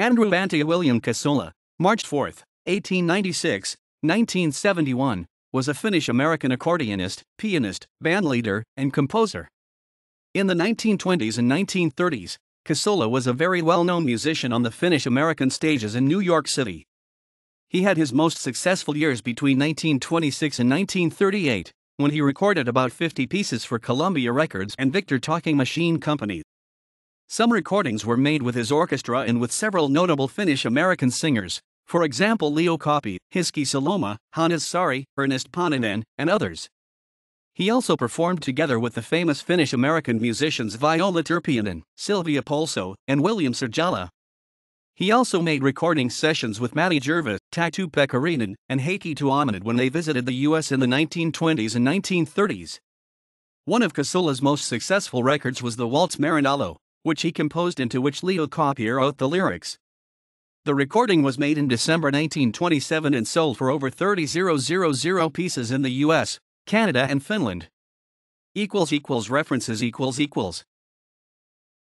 Andrew Bantia William Casola, March 4, 1896, 1971, was a Finnish American accordionist, pianist, bandleader, and composer. In the 1920s and 1930s, Casola was a very well known musician on the Finnish American stages in New York City. He had his most successful years between 1926 and 1938, when he recorded about 50 pieces for Columbia Records and Victor Talking Machine Company. Some recordings were made with his orchestra and with several notable Finnish American singers, for example Leo Coppi, Hiski Saloma, Hannes Sari, Ernest Paninen, and others. He also performed together with the famous Finnish American musicians Viola Turpianen, Sylvia Polso, and William Serjala. He also made recording sessions with Matti Jervis, Tatu Pekarinen, and Heikki Tuominen when they visited the U.S. in the 1920s and 1930s. One of Kasula's most successful records was the Waltz Marinello which he composed into which Leo Copier wrote the lyrics. The recording was made in December 1927 and sold for over 30,000 pieces in the US, Canada and Finland. Equals equals references equals equals